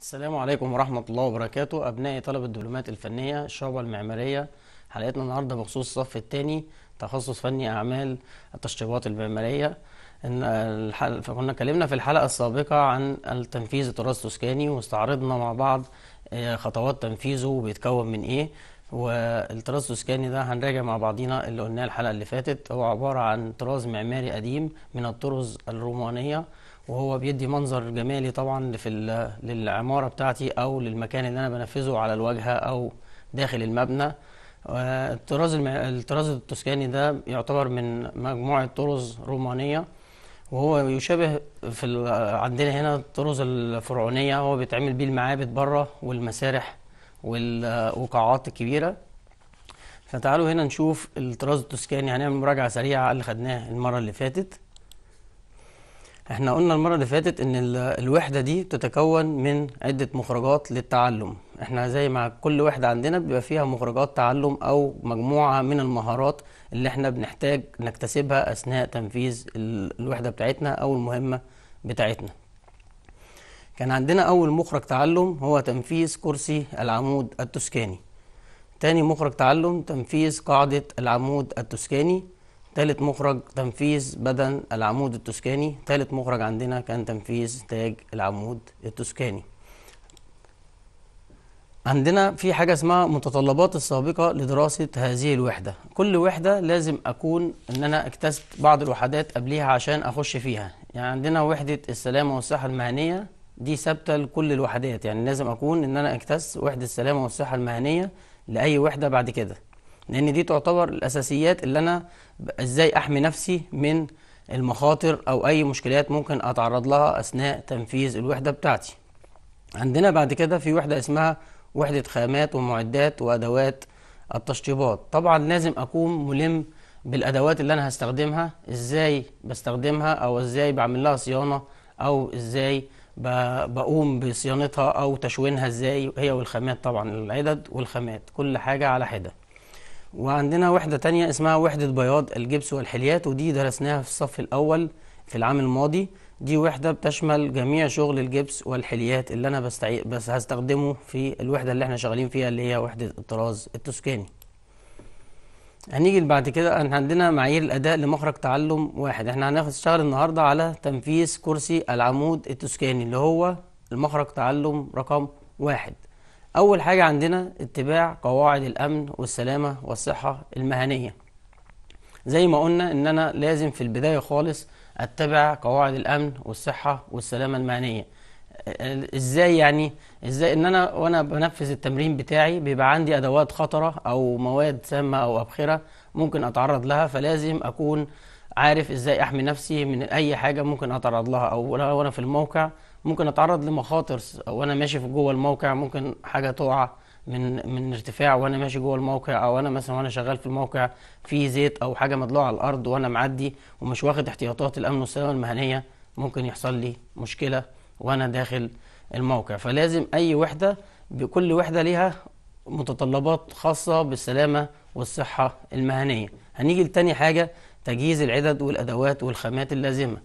السلام عليكم ورحمة الله وبركاته أبنائي طلبة الدبلومات الفنية الشعبة المعمارية حلقتنا النهاردة بخصوص الصف الثاني تخصص فني أعمال التشطيبات المعمارية الحل... فكنا اتكلمنا في الحلقة السابقة عن التنفيذ التراث السكاني واستعرضنا مع بعض آه، خطوات تنفيذه وبيتكون من إيه والتراث السكاني ده هنراجع مع بعضينا اللي قلناه الحلقه اللي فاتت هو عباره عن طراز معماري قديم من الطرز الرومانيه وهو بيدي منظر جمالي طبعا في للعمارة بتاعتي أو للمكان اللي أنا بنفذه على الواجهة أو داخل المبنى آه، الطراز الطراز التوسكاني ده يعتبر من مجموعة طرز رومانية وهو يشابه في عندنا هنا الطرز الفرعونية هو بيتعمل بيه المعابد بره والمسارح والقاعات الكبيرة فتعالوا هنا نشوف الطراز التوسكاني هنعمل مراجعة سريعة اللي خدناه المرة اللي فاتت احنا قلنا المرة اللي فاتت ان الوحدة دي بتتكون من عدة مخرجات للتعلم احنا زي ما كل وحدة عندنا بيبقى فيها مخرجات تعلم او مجموعة من المهارات اللي احنا بنحتاج نكتسبها اثناء تنفيذ الوحدة بتاعتنا او المهمة بتاعتنا كان عندنا اول مخرج تعلم هو تنفيذ كرسي العمود التسكاني تاني مخرج تعلم تنفيذ قاعدة العمود التسكاني ثالث مخرج تنفيذ بدن العمود التسكاني ثالث مخرج عندنا كان تنفيذ تاج العمود التسكاني عندنا في حاجة اسمها متطلبات السابقة لدراسة هذه الوحدة كل وحدة لازم أكون أن أنا اكتسبت بعض الوحدات قبليها عشان أخش فيها يعني عندنا وحدة السلامة والصحة المهنية دي ثابتة لكل الوحدات يعني لازم أكون أن أنا اكتسبت وحدة السلامة والصحة المهنية لأي وحدة بعد كده لان دي تعتبر الاساسيات اللي انا ازاي احمي نفسي من المخاطر او اي مشكلات ممكن اتعرض لها اثناء تنفيذ الوحده بتاعتي عندنا بعد كده في وحده اسمها وحده خامات ومعدات وادوات التشطيبات طبعا لازم اكون ملم بالادوات اللي انا هستخدمها ازاي بستخدمها او ازاي بعمل لها صيانه او ازاي بقوم بصيانتها او تشوينها ازاي هي والخامات طبعا العدد والخامات كل حاجه على حده وعندنا وحدة تانية اسمها وحدة بياض الجبس والحليات ودي درسناها في الصف الأول في العام الماضي دي وحدة بتشمل جميع شغل الجبس والحليات اللي أنا بستعي... بس هستخدمه في الوحدة اللي احنا شغالين فيها اللي هي وحدة الطراز التوسكاني هنيجي بعد كده احنا عندنا معايير الأداء لمخرج تعلم واحد احنا هنشتغل النهاردة على تنفيذ كرسي العمود التوسكاني اللي هو المخرج تعلم رقم واحد أول حاجة عندنا اتباع قواعد الأمن والسلامة والصحة المهنية زي ما قلنا إن أنا لازم في البداية خالص أتبع قواعد الأمن والصحة والسلامة المهنية ازاي يعني ازاي ان انا وانا بنفذ التمرين بتاعي بيبقى عندي ادوات خطره او مواد سامه او ابخره ممكن اتعرض لها فلازم اكون عارف ازاي احمي نفسي من اي حاجه ممكن اتعرض لها او وانا في الموقع ممكن اتعرض لمخاطر وانا ماشي في جوه الموقع ممكن حاجه تقع من من ارتفاع وانا ماشي جوه الموقع او انا مثلا وانا شغال في الموقع في زيت او حاجه مضلوعه على الارض وانا معدي ومش واخد احتياطات الامن والسلامه المهنيه ممكن يحصل لي مشكله وانا داخل الموقع فلازم اي وحده بكل وحده ليها متطلبات خاصه بالسلامه والصحه المهنيه هنيجي لتاني حاجه تجهيز العدد والادوات والخامات اللازمه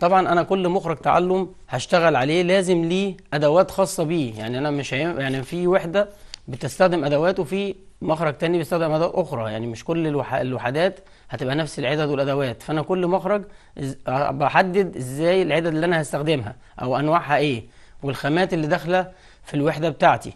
طبعا انا كل مخرج تعلم هشتغل عليه لازم ليه ادوات خاصه بيه يعني انا مش هيم... يعني في وحده بتستخدم ادوات وفي مخرج تاني بيستخدم ادوات اخرى يعني مش كل الوح... الوحدات هتبقى نفس العدد والادوات فانا كل مخرج بحدد ازاي العدد اللي انا هستخدمها او انواعها ايه والخامات اللي داخله في الوحده بتاعتي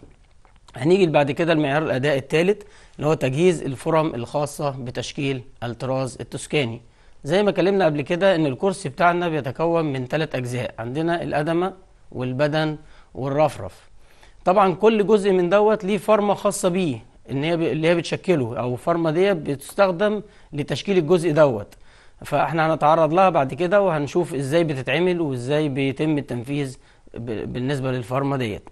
هنيجي بعد كده المعيار الاداء الثالث اللي هو تجهيز الفرم الخاصه بتشكيل الطراز التسكاني زي ما اتكلمنا قبل كده ان الكرسي بتاعنا بيتكون من ثلاث اجزاء عندنا الادمه والبدن والرفرف طبعا كل جزء من دوت ليه فرمه خاصه بيه ان هي اللي هي بتشكله او الفرمه دي بتستخدم لتشكيل الجزء دوت فاحنا هنتعرض لها بعد كده وهنشوف ازاي بتتعمل وازاي بيتم التنفيذ بالنسبه للفرمه ديت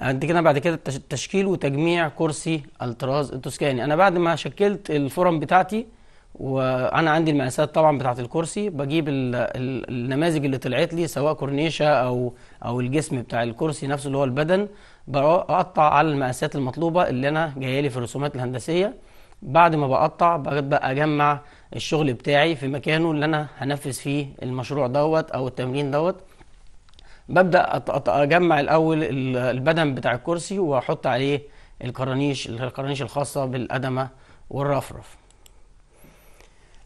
عند كده بعد كده تشكيل وتجميع كرسي التراز التوسكاني انا بعد ما شكلت الفرم بتاعتي وانا عندي المقاسات طبعا بتاعه الكرسي بجيب النماذج اللي طلعت لي سواء كورنيشه او او الجسم بتاع الكرسي نفسه اللي هو البدن بقطع على المقاسات المطلوبه اللي انا جايه لي في الرسومات الهندسيه بعد ما بقطع ببدا اجمع الشغل بتاعي في مكانه اللي انا هنفذ فيه المشروع دوت او التمرين دوت ببدا اجمع الاول البدن بتاع الكرسي واحط عليه الكرانيش الكرانيش الخاصه بالادمه والرفرف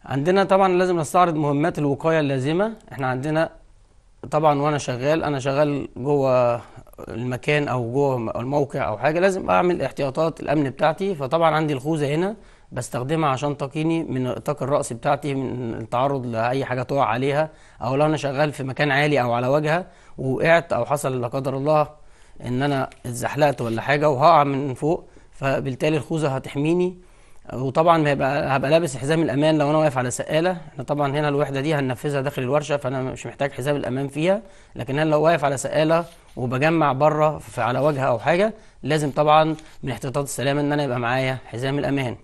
عندنا طبعا لازم نستعرض مهمات الوقايه اللازمه احنا عندنا طبعا وانا شغال انا شغال جوه المكان او جوه الموقع او حاجه لازم اعمل احتياطات الامن بتاعتي فطبعا عندي الخوذه هنا بستخدمها عشان تقيني من طاق الراس بتاعتي من التعرض لاي حاجه تقع عليها او لو انا شغال في مكان عالي او على واجهه ووقعت او حصل لا قدر الله ان انا اتزحلقت ولا حاجه وهقع من فوق فبالتالي الخوذه هتحميني وطبعا هيبقى هبقى لابس حزام الامان لو انا واقف على سقاله احنا طبعا هنا الوحده دي هننفذها داخل الورشه فانا مش محتاج حزام الامان فيها لكن انا لو واقف على سقاله وبجمع بره على وجه او حاجه لازم طبعا من احتياطات السلامه ان انا يبقى معايا حزام الامان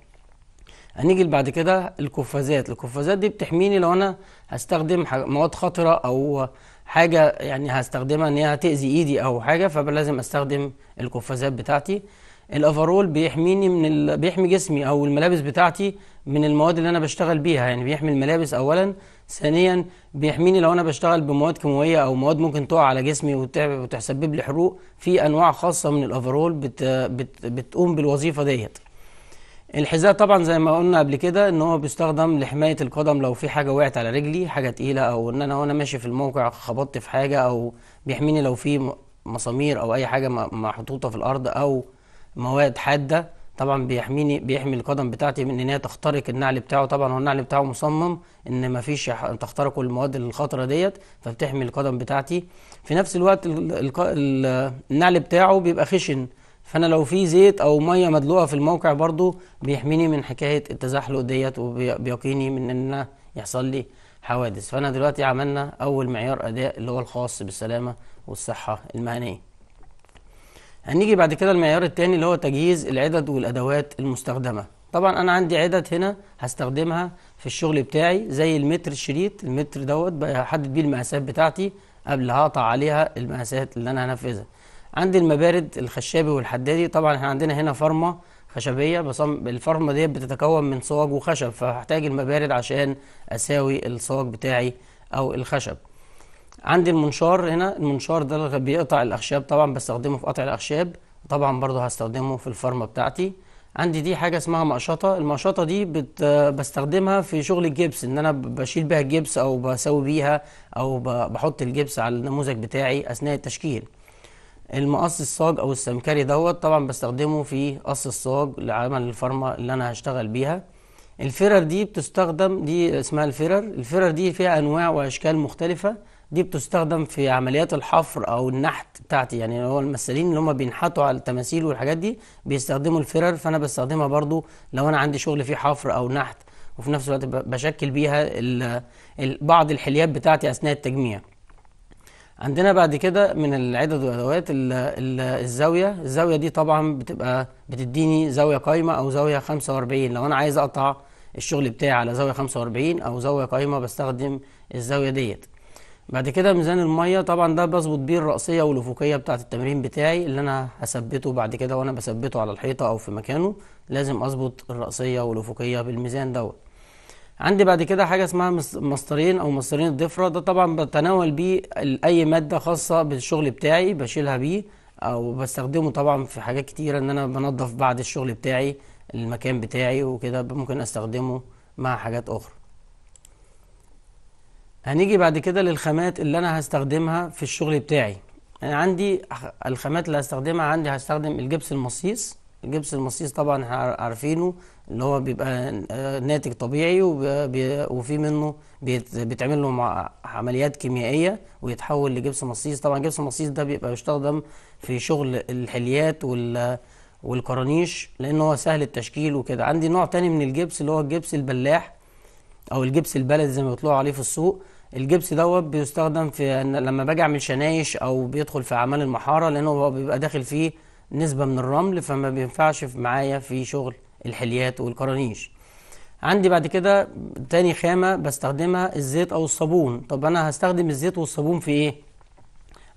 هنيجي بعد كده القفازات القفازات دي بتحميني لو انا هستخدم مواد خطره او حاجه يعني هستخدمها ان هي هتاذي ايدي او حاجه فلازم استخدم القفازات بتاعتي الاوفرول بيحميني من ال... بيحمي جسمي او الملابس بتاعتي من المواد اللي انا بشتغل بيها يعني بيحمي الملابس اولا ثانيا بيحميني لو انا بشتغل بمواد كيماويه او مواد ممكن تقع على جسمي وتسبب لي حروق في انواع خاصه من الاوفرول بت... بت... بتقوم بالوظيفه ديت الحذاء طبعا زي ما قلنا قبل كده ان هو بيستخدم لحمايه القدم لو في حاجه وقعت على رجلي حاجه تقيله او ان انا وانا ماشي في الموقع خبطت في حاجه او بيحميني لو في مسامير او اي حاجه محطوطه في الارض او مواد حاده طبعا بيحميني بيحمي القدم بتاعتي من ان هي تخترق النعل بتاعه طبعا هو النعل بتاعه مصمم ان ما فيش تخترقه المواد الخطره ديت فبتحمي القدم بتاعتي في نفس الوقت النعل بتاعه بيبقى خشن فانا لو في زيت او ميه مدلوقه في الموقع برضو بيحميني من حكايه التزحلق ديت وبيقيني من ان يحصل لي حوادث فانا دلوقتي عملنا اول معيار اداء اللي هو الخاص بالسلامه والصحه المهنيه هنيجي بعد كده المعيار الثاني اللي هو تجهيز العدد والادوات المستخدمه طبعا انا عندي عدد هنا هستخدمها في الشغل بتاعي زي المتر الشريط المتر دوت بحدد بيه المقاسات بتاعتي قبل هقطع عليها المقاسات اللي انا هنفذها عندي المبارد الخشابي والحدادي طبعا احنا عندنا هنا فرمه خشبيه بصم الفرمه ديت بتتكون من صواج وخشب فهحتاج المبارد عشان اساوي الصواج بتاعي او الخشب عندي المنشار هنا المنشار ده بيقطع الاخشاب طبعا بستخدمه في قطع الاخشاب طبعا برضو هستخدمه في الفرمة بتاعتي عندي دي حاجه اسمها مقشطه المقشطه دي بت... بستخدمها في شغل الجبس ان انا بشيل بيها الجبس او بسوي بيها او ب... بحط الجبس على النموذج بتاعي اثناء التشكيل المقص الصاج او السمكري دوت طبعا بستخدمه في قص الصاج لعمل الفرمه اللي انا هشتغل بيها الفرر دي بتستخدم دي اسمها الفرر الفرر دي فيها انواع واشكال مختلفه دي بتستخدم في عمليات الحفر او النحت بتاعتي يعني هو المسالين اللي هم بينحتوا على التماثيل والحاجات دي بيستخدموا الفرر فانا بستخدمها برضو لو انا عندي شغل فيه حفر او نحت وفي نفس الوقت بشكل بيها بعض الحليات بتاعتي اثناء التجميع عندنا بعد كده من العدد والادوات الزاويه الزاويه دي طبعا بتبقى بتديني زاويه قايمه او زاويه 45 لو انا عايز اقطع الشغل بتاعي على زاويه 45 او زاويه قايمه بستخدم الزاويه ديت بعد كده ميزان الميه طبعا ده بظبط بيه الرأسية والأفقية بتاعة التمرين بتاعي اللي أنا هثبته بعد كده وأنا بثبته على الحيطة أو في مكانه لازم أظبط الرأسية والأفقية بالميزان دوت عندي بعد كده حاجة اسمها مسطرين أو مسطرين الضفرة ده طبعا بتناول بيه أي مادة خاصة بالشغل بتاعي بشيلها بيه أو بستخدمه طبعا في حاجات كتيرة إن أنا بنضف بعد الشغل بتاعي المكان بتاعي وكده ممكن أستخدمه مع حاجات أخرى هنيجي بعد كده للخامات اللي انا هستخدمها في الشغل بتاعي انا عندي الخامات اللي هستخدمها عندي هستخدم الجبس المصيص الجبس المصيص طبعا عارفينه اللي هو بيبقى آه، ناتج طبيعي وفي منه بيتعمل له عمليات كيميائيه ويتحول لجبس مصيص طبعا جبس المصيص ده بيبقى بيستخدم في شغل الحليات وال والكرانيش لان هو سهل التشكيل وكده عندي نوع تاني من الجبس اللي هو الجبس البلاح او الجبس البلدي زي ما بيطلعوا عليه في السوق الجبس دوت بيستخدم في ان لما باجي اعمل شنايش او بيدخل في اعمال المحاره لانه هو بيبقى داخل فيه نسبه من الرمل فما بينفعش معايا في شغل الحليات والكرانيش عندي بعد كده تاني خامه بستخدمها الزيت او الصابون طب انا هستخدم الزيت والصابون في ايه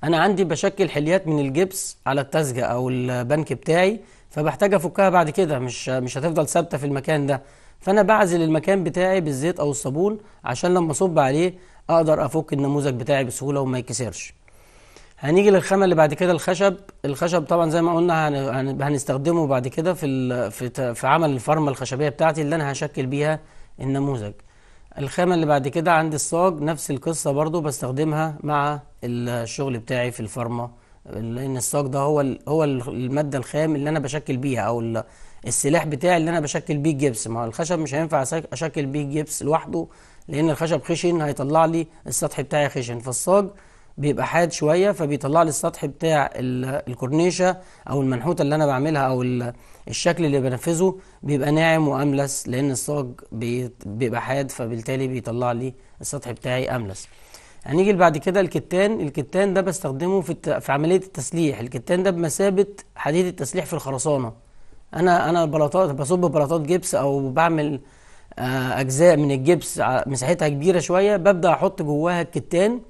انا عندي بشكل حليات من الجبس على التزجه او البنك بتاعي فبحتاج افكها بعد كده مش مش هتفضل ثابته في المكان ده فانا بعزل المكان بتاعي بالزيت او الصابون عشان لما اصب عليه اقدر افك النموذج بتاعي بسهوله وما يكسرش هنيجي للخامه اللي بعد كده الخشب الخشب طبعا زي ما قلنا هنستخدمه بعد كده في في عمل الفرمه الخشبيه بتاعتي اللي انا هشكل بيها النموذج الخامه اللي بعد كده عندي الصاج نفس القصه برضو بستخدمها مع الشغل بتاعي في الفرمه لان الصاج ده هو هو الماده الخام اللي انا بشكل بيها او السلاح بتاعي اللي انا بشكل بيه الجبس ما الخشب مش هينفع اشكل بيه الجبس لوحده لان الخشب خشن هيطلع لي السطح بتاعي خشن فالصاج بيبقى حاد شويه فبيطلع لي السطح بتاع الكورنيشه او المنحوته اللي انا بعملها او الشكل اللي بنفذه بيبقى ناعم واملس لان الصاج بيبقى حاد فبالتالي بيطلع لي السطح بتاعي املس هنيجي يعني بعد كده الكتان الكتان ده بستخدمه في في عمليه التسليح الكتان ده بمثابه حديد التسليح في الخرسانه انا انا بلاطات بصب بلاطات جبس او بعمل آه، اجزاء من الجبس آه، مساحتها كبيره شويه ببدا احط جواها الكتان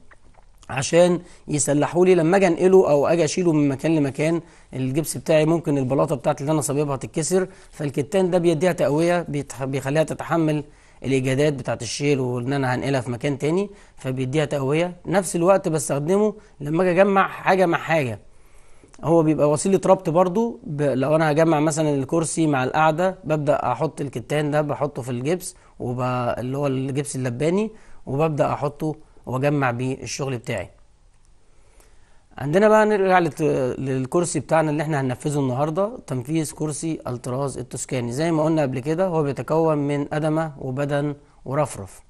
عشان يسلحوا لي لما اجي انقله او اجي اشيله من مكان لمكان الجبس بتاعي ممكن البلاطه بتاعتي اللي انا صاببها تتكسر فالكتان ده بيديها تقويه بيخليها تتحمل الاجهادات بتاعت الشيل وان انا هنقلها في مكان تاني فبيديها تقويه نفس الوقت بستخدمه لما اجي اجمع حاجه مع حاجه هو بيبقى وسيله ربط برضو ب... لو انا هجمع مثلا الكرسي مع القعده ببدا احط الكتان ده بحطه في الجبس وب... اللي هو الجبس اللباني وببدا احطه واجمع بيه الشغل بتاعي عندنا بقى نرجع لت... للكرسي بتاعنا اللي احنا هننفذه النهارده تنفيذ كرسي الطراز التوسكاني زي ما قلنا قبل كده هو بيتكون من ادمه وبدن ورفرف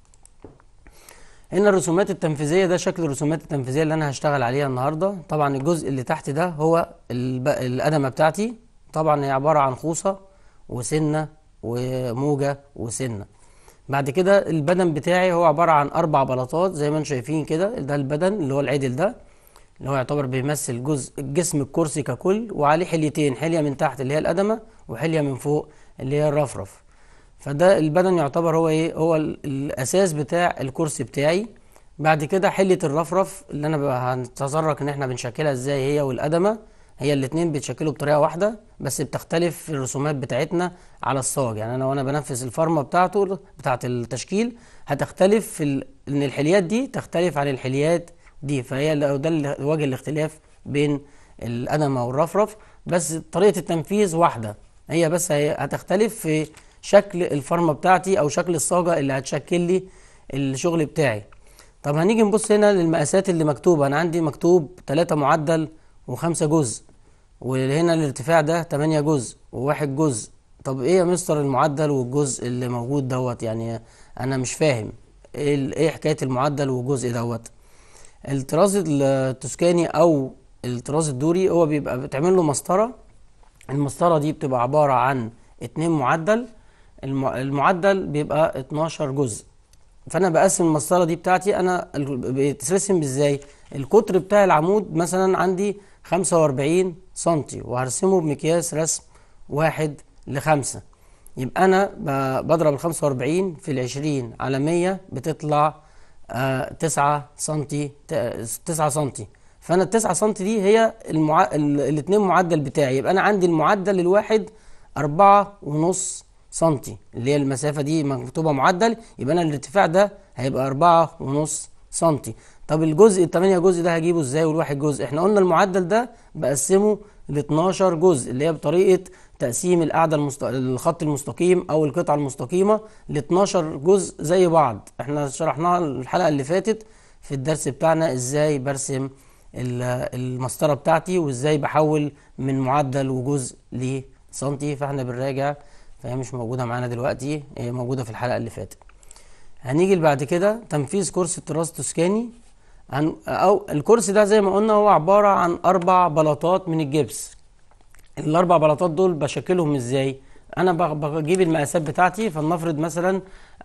هنا الرسومات التنفيذيه ده شكل الرسومات التنفيذيه اللي انا هشتغل عليها النهارده طبعا الجزء اللي تحت ده هو القدمه بتاعتي طبعا هي عباره عن خوصه وسنه وموجه وسنه بعد كده البدن بتاعي هو عباره عن اربع بلاطات زي ما انتم شايفين كده ده البدن اللي هو العدل ده اللي هو يعتبر بيمثل جزء الجسم الكرسي ككل وعليه حليتين حليه من تحت اللي هي القدمه وحليه من فوق اللي هي الرفرف فده البدن يعتبر هو ايه هو الاساس بتاع الكرسي بتاعي بعد كده حلة الرفرف اللي انا هنتطرق ان احنا بنشكلها ازاي هي والقدمة هي الاتنين بيتشكلوا بطريقة واحدة بس بتختلف في الرسومات بتاعتنا على الصاج يعني انا وانا بنفذ الفرمة بتاعته بتاعة التشكيل هتختلف في ال... ان الحليات دي تختلف عن الحليات دي فهي ده وجه الاختلاف بين القدمة والرفرف بس طريقة التنفيذ واحدة هي بس هي هتختلف في شكل الفرمة بتاعتي او شكل الصاجه اللي هتشكل لي الشغل بتاعي طب هنيجي نبص هنا للمقاسات اللي مكتوبه انا عندي مكتوب 3 معدل وخمسة جزء وهنا الارتفاع ده 8 جزء وواحد جزء طب ايه يا مستر المعدل والجزء اللي موجود دوت يعني انا مش فاهم ايه, إيه حكايه المعدل والجزء دوت الطراز التسكاني او الطراز الدوري هو بيبقى بتعمل له مسطره المسطره دي بتبقى عباره عن اتنين معدل المعدل بيبقى 12 جزء فانا بقسم المسطره دي بتاعتي انا بتترسم ازاي القطر بتاع العمود مثلا عندي 45 سم وهرسمه بمقياس رسم 1 ل 5 يبقى انا بضرب ال 45 في ال 20 على 100 بتطلع 9 سم 9 سم فانا ال 9 سم دي هي المع... الاثنين معدل بتاعي يبقى انا عندي المعدل الواحد 4.5 ونص سنتي اللي هي المسافة دي مكتوبة معدل يبقى أنا الارتفاع ده هيبقى أربعة ونص سنتي طب الجزء التمانية جزء ده هجيبه ازاي والواحد جزء احنا قلنا المعدل ده بقسمه ل 12 جزء اللي هي بطريقة تقسيم القاعدة المست... الخط المستقيم أو القطعة المستقيمة ل 12 جزء زي بعض احنا شرحناها الحلقة اللي فاتت في الدرس بتاعنا ازاي برسم المسطرة بتاعتي وازاي بحول من معدل وجزء لسنتي فاحنا بنراجع فهي مش موجودة معانا دلوقتي هي موجودة في الحلقة اللي فاتت هنيجي بعد كده تنفيذ كورس التراث التسكاني او الكورس ده زي ما قلنا هو عبارة عن اربع بلاطات من الجبس الاربع بلاطات دول بشكلهم ازاي انا بجيب المقاسات بتاعتي فلنفرض مثلا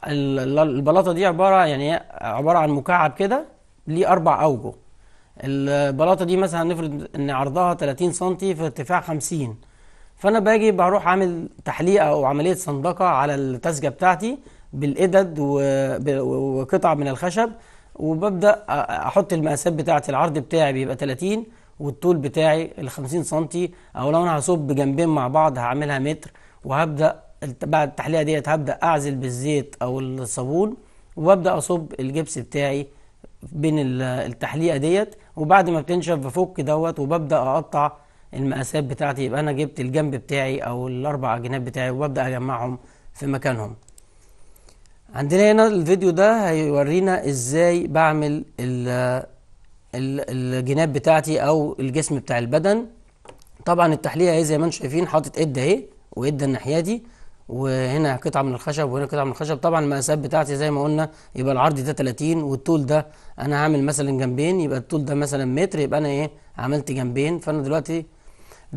البلاطه دي عباره يعني عباره عن مكعب كده ليه اربع اوجه البلاطه دي مثلا هنفرض ان عرضها 30 سم في ارتفاع 50 فانا باجي بروح عامل تحليقه او عمليه صندقه على التسجه بتاعتي بالادد وقطع من الخشب وببدا احط المقاسات بتاعتي العرض بتاعي بيبقى 30 والطول بتاعي ال 50 سم او لو انا هصب جنبين مع بعض هعملها متر وهبدا بعد التحليقه ديت هبدا اعزل بالزيت او الصابون وابدا اصب الجبس بتاعي بين التحليقه ديت وبعد ما بتنشف بفك دوت وببدا اقطع المقاسات بتاعتي يبقى انا جبت الجنب بتاعي او الاربع جناب بتاعي وببدا اجمعهم في مكانهم عندنا هنا الفيديو ده هيورينا ازاي بعمل الجناب بتاعتي او الجسم بتاع البدن طبعا التحليه اهي زي ما انتم شايفين حاطط اد اهي واد الناحيه دي وهنا قطعه من الخشب وهنا قطعه من الخشب طبعا المقاسات بتاعتي زي ما قلنا يبقى العرض ده 30 والطول ده انا هعمل مثلا جنبين يبقى الطول ده مثلا متر يبقى انا ايه عملت جنبين فانا دلوقتي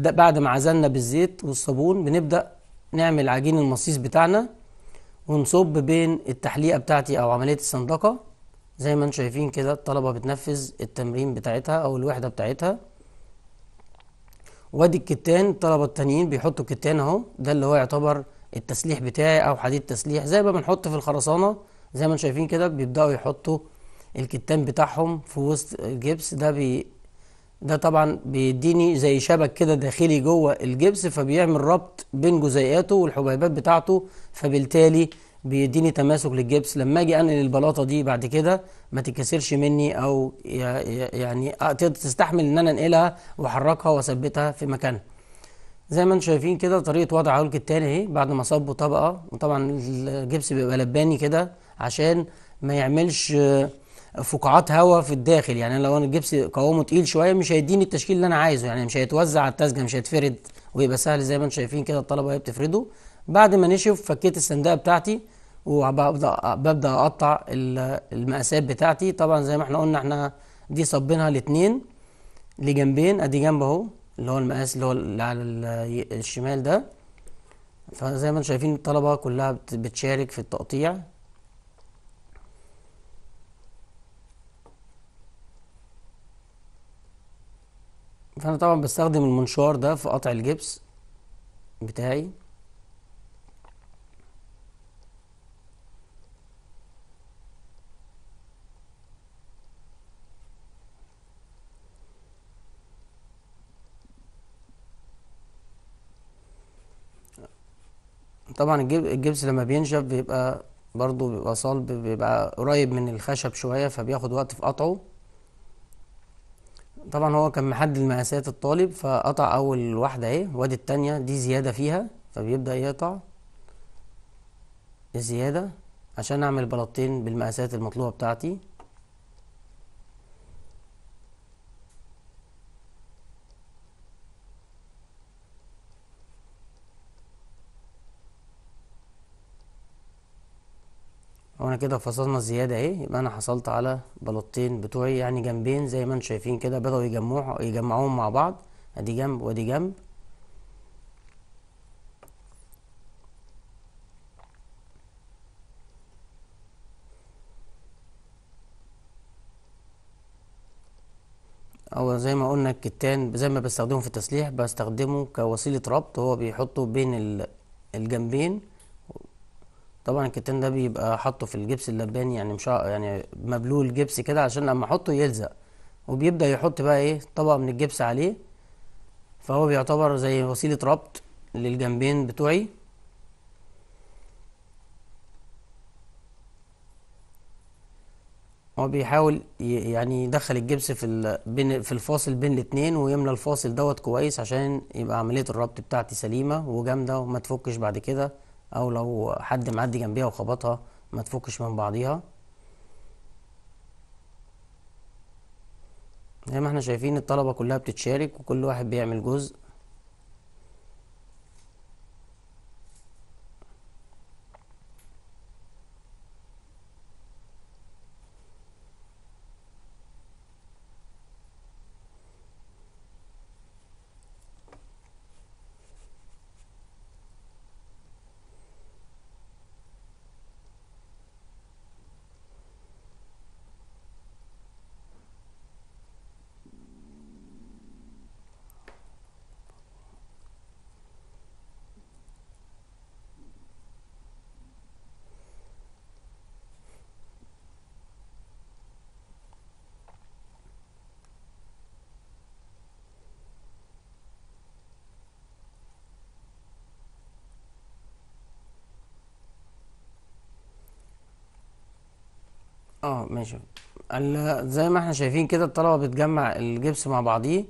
ده بعد ما عزلنا بالزيت والصابون بنبدأ نعمل عجين المصيص بتاعنا ونصب بين التحليقة بتاعتي أو عملية الصندقة زي ما انتم شايفين كده الطلبة بتنفذ التمرين بتاعتها أو الوحدة بتاعتها وادي الكتان الطلبة التانيين بيحطوا كتان اهو ده اللي هو يعتبر التسليح بتاعي أو حديد تسليح زي ما بنحط في الخرسانة زي ما انتم شايفين كده بيبدأوا يحطوا الكتان بتاعهم في وسط الجبس ده بي ده طبعا بيديني زي شبك كده داخلي جوه الجبس فبيعمل ربط بين جزيئاته والحبيبات بتاعته فبالتالي بيديني تماسك للجبس لما اجي انقل البلاطه دي بعد كده ما تتكسرش مني او يعني تقدر تستحمل ان انا انقلها واحركها واثبتها في مكانها زي ما انتم شايفين كده طريقه وضع عولك التاني اهي بعد ما صبوا طبقه وطبعا الجبس بيبقى لباني كده عشان ما يعملش فقاعات هواء في الداخل يعني لو انا الجبس قوامه تقيل شويه مش هيديني التشكيل اللي انا عايزه يعني مش هيتوزع على التزجه مش هيتفرد ويبقى سهل زي ما انتم شايفين كده الطلبه هي بتفرده بعد ما نشف فكيت السندقه بتاعتي وببدا ببدا اقطع المقاسات بتاعتي طبعا زي ما احنا قلنا احنا دي صبينها الاثنين لجنبين ادي جنب اهو اللي هو المقاس اللي هو اللي على الشمال ده فزي ما انتم شايفين الطلبه كلها بتشارك في التقطيع فانا طبعا بستخدم المنشار ده في قطع الجبس بتاعي طبعا الجبس لما بينشف بيبقى برضو بيبقى صلب بيبقى قريب من الخشب شوية فبياخد وقت في قطعه طبعا هو كان محدد مقاسات الطالب فقطع اول واحده اهي وادي التانية دي زياده فيها فبيبدا يقطع الزياده عشان اعمل بلاطين بالمقاسات المطلوبه بتاعتي وانا كده فصلنا الزياده اهي يبقى انا حصلت على بلطين بتوعي يعني جنبين زي ما انتم شايفين كده بدأوا يجمعوهم مع بعض ادي جنب وادي جنب او زي ما قلنا الكتان زي ما بستخدمه في التسليح بستخدمه كوسيله ربط هو بيحطه بين الجنبين طبعا الكتان ده بيبقى حاطه في الجبس اللباني يعني مش يعني مبلول جبس كده عشان لما احطه يلزق وبيبدا يحط بقى ايه طبقه من الجبس عليه فهو بيعتبر زي وسيله ربط للجنبين بتوعي هو بيحاول يعني يدخل الجبس في بين في الفاصل بين الاتنين ويملى الفاصل دوت كويس عشان يبقى عمليه الربط بتاعتي سليمه وجامده وما تفكش بعد كده او لو حد معدي جنبيها وخبطها ما تفكش من بعضيها زي ما احنا شايفين الطلبة كلها بتتشارك وكل واحد بيعمل جزء شوف زي ما احنا شايفين كده الطلبه بتجمع الجبس مع بعضيه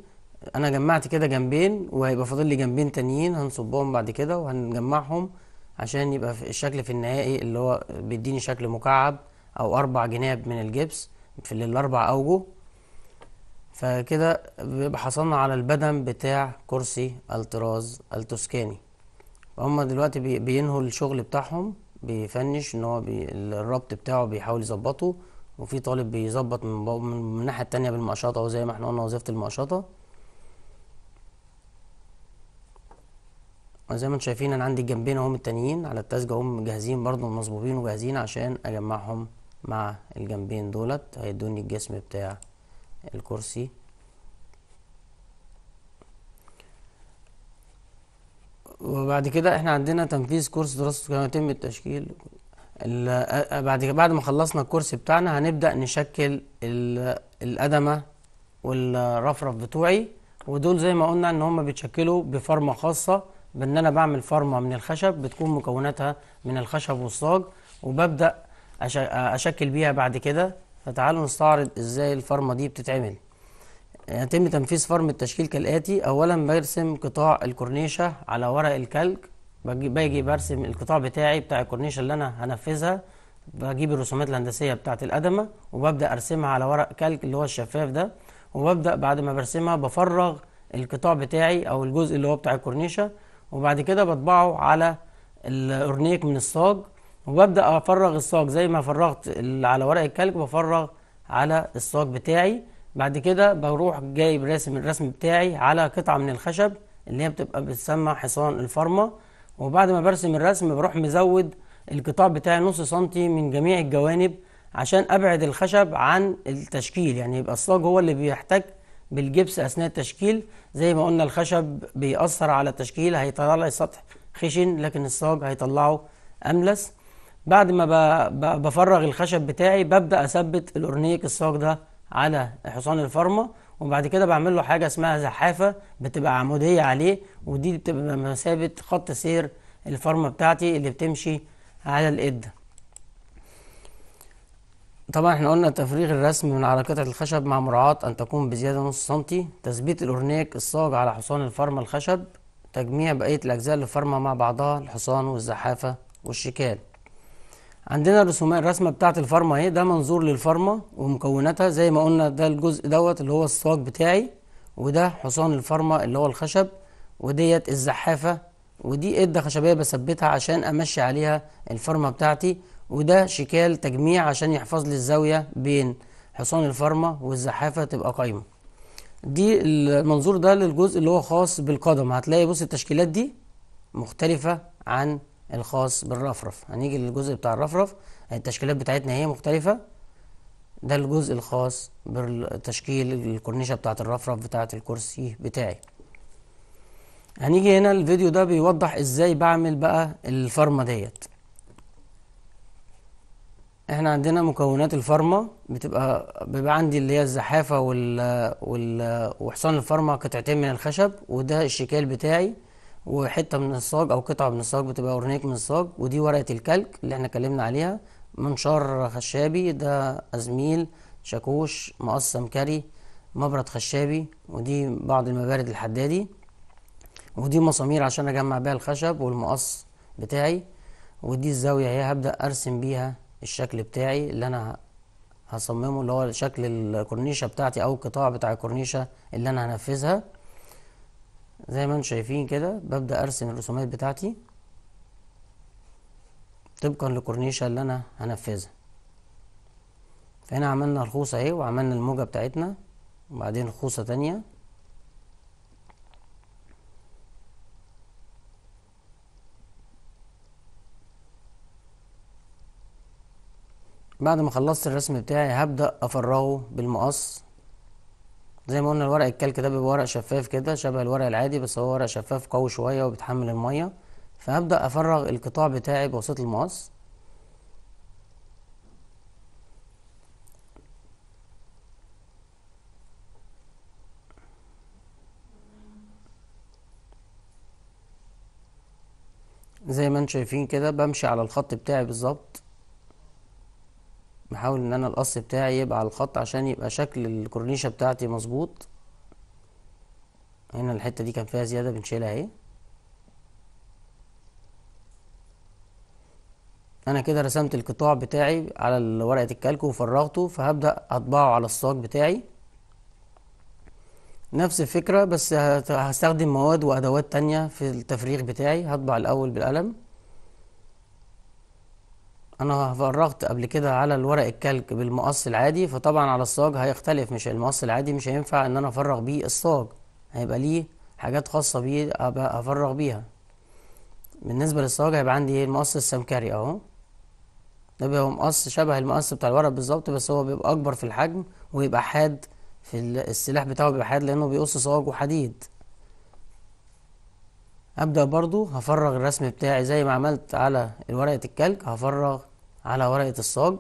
انا جمعت كده جنبين وهيبقى فاضل لي جنبين تانيين هنصبهم بعد كده وهنجمعهم عشان يبقى في الشكل في النهائي اللي هو بيديني شكل مكعب او اربع جناب من الجبس في الاربع اوجه فكده بيبقى حصلنا على البدن بتاع كرسي الطراز التوسكاني هما دلوقتي بينهوا الشغل بتاعهم بيفنش ان هو بي الربط بتاعه بيحاول يظبطه وفي طالب بيظبط من الناحيه التانية بالمقشطه وزي ما احنا قلنا وظيفه المقشطه وزي ما انتم شايفين انا عندي الجنبين اهم التانيين على التسجه هم جاهزين برضه مظبوطين وجاهزين عشان اجمعهم مع الجنبين دولت هيدوني الجسم بتاع الكرسي وبعد كده احنا عندنا تنفيذ كورس دراسة كما يتم التشكيل بعد بعد ما خلصنا الكورس بتاعنا هنبدأ نشكل القدمة والرفرف بتوعي ودول زي ما قلنا ان هم بيتشكلوا بفرمة خاصة بان انا بعمل فرمة من الخشب بتكون مكوناتها من الخشب والصاج وببدأ اشكل بيها بعد كده فتعالوا نستعرض ازاي الفرمة دي بتتعمل يتم تنفيذ فرم التشكيل كالآتي أولا برسم قطاع الكورنيشة على ورق الكلك باجي برسم القطاع بتاعي بتاع الكورنيش اللي انا هنفذها بجيب الرسومات الهندسيه بتاعه الادمه وببدا ارسمها على ورق كلك اللي هو الشفاف ده وببدا بعد ما برسمها بفرغ القطاع بتاعي او الجزء اللي هو بتاع الكورنيشه وبعد كده بطبعه على الاورنيك من الصاج وببدا افرغ الصاج زي ما فرغت على ورق الكلك بفرغ على الصاج بتاعي بعد كده بروح جايب راسم الرسم بتاعي على قطعه من الخشب اللي هي بتبقى بتسمى حصان الفرمه وبعد ما برسم الرسم بروح مزود القطاع بتاعي نص سنتي من جميع الجوانب عشان ابعد الخشب عن التشكيل يعني يبقى الصاج هو اللي بيحتك بالجبس اثناء التشكيل زي ما قلنا الخشب بيأثر على التشكيل هيطلع لي سطح خشن لكن الصاج هيطلعه املس بعد ما بفرغ الخشب بتاعي ببدا اثبت الاورنيك الصاج ده على حصان الفرمه وبعد كده بعمل له حاجه اسمها زحافه بتبقى عموديه عليه ودي بتبقى بمثابه خط سير الفرمه بتاعتي اللي بتمشي على القده طبعا احنا قلنا تفريغ الرسم من على قطعه الخشب مع مراعاه ان تكون بزياده نص سنتي تثبيت الاورنيك الصاج على حصان الفرمه الخشب تجميع بقيه الاجزاء للفرمه مع بعضها الحصان والزحافه والشكال عندنا الرسومات الرسمه بتاعه الفارما اهي ده منظور للفارما ومكوناتها زي ما قلنا ده الجزء دوت اللي هو الصاج بتاعي وده حصان الفارما اللي هو الخشب وديت الزحافه ودي قده خشبيه بثبتها عشان امشي عليها الفارما بتاعتي وده شكال تجميع عشان يحفظ لي الزاويه بين حصان الفارما والزحافه تبقى قايمه دي المنظور ده للجزء اللي هو خاص بالقدم هتلاقي بص التشكيلات دي مختلفه عن الخاص بالرفرف هنيجي للجزء بتاع الرفرف التشكيلات بتاعتنا هي مختلفة ده الجزء الخاص بتشكيل الكورنيشة بتاعة الرفرف بتاعة الكرسي بتاعي هنيجي هنا الفيديو ده بيوضح ازاي بعمل بقى الفرمة ديت احنا عندنا مكونات الفرمة بتبقى بيبقى عندي اللي هي الزحافة وال... وحصان الفرمة قطعتين من الخشب وده الشكال بتاعي وحته من الصاج او قطعه من الصاج بتبقى اورنيك من الصاج ودي ورقه الكلك اللي احنا اتكلمنا عليها منشار خشابي ده ازميل شاكوش مقص كري مبرد خشابي ودي بعض المبارد الحدادي ودي مسامير عشان اجمع بيها الخشب والمقص بتاعي ودي الزاويه هي هبدا ارسم بيها الشكل بتاعي اللي انا هصممه اللي هو شكل الكورنيشه بتاعتي او القطاع بتاع الكورنيشه اللي انا هنفذها زي ما انتم شايفين كده ببدأ أرسم الرسومات بتاعتي طبقا للكورنيشة اللي أنا هنفذها فهنا عملنا الخوصة اهي وعملنا الموجة بتاعتنا وبعدين خوصة تانية بعد ما خلصت الرسم بتاعي هبدأ أفرغه بالمقص زي ما قلنا الورق الكلك ده بيبقى ورق شفاف كده شبه الورق العادي بس هو ورق شفاف قوي شويه وبيتحمل الميه فهبدا افرغ القطاع بتاعي بواسطه المقص زي ما انتم شايفين كده بمشي على الخط بتاعي بالظبط بحاول ان انا القص بتاعي يبقى على الخط عشان يبقى شكل الكورنيشة بتاعتي مظبوط هنا الحتة دي كان فيها زيادة بنشيلها اهي انا كده رسمت القطاع بتاعي على ورقة الكالكو وفرغته فهبدأ اطبعه على الصاج بتاعي نفس الفكرة بس هستخدم مواد وادوات تانية في التفريغ بتاعي هطبع الاول بالقلم انا فرغت قبل كده على الورق الكلك بالمقص العادي فطبعا على الصاج هيختلف مش المقص العادي مش هينفع ان انا افرغ بيه الصاج هيبقى ليه حاجات خاصة بيه أبقى افرغ بيها بالنسبة للصاج هيبقى عندي إيه؟ المقص السمكري اهو ده بيبقى مقص شبه المقص بتاع الورق بالظبط بس هو بيبقى اكبر في الحجم ويبقى حاد في السلاح بتاعه بيبقى حاد لانه بيقص صاج وحديد ابدا برضو هفرغ الرسم بتاعي زي ما عملت على ورقه الكلك هفرغ على ورقه الصاج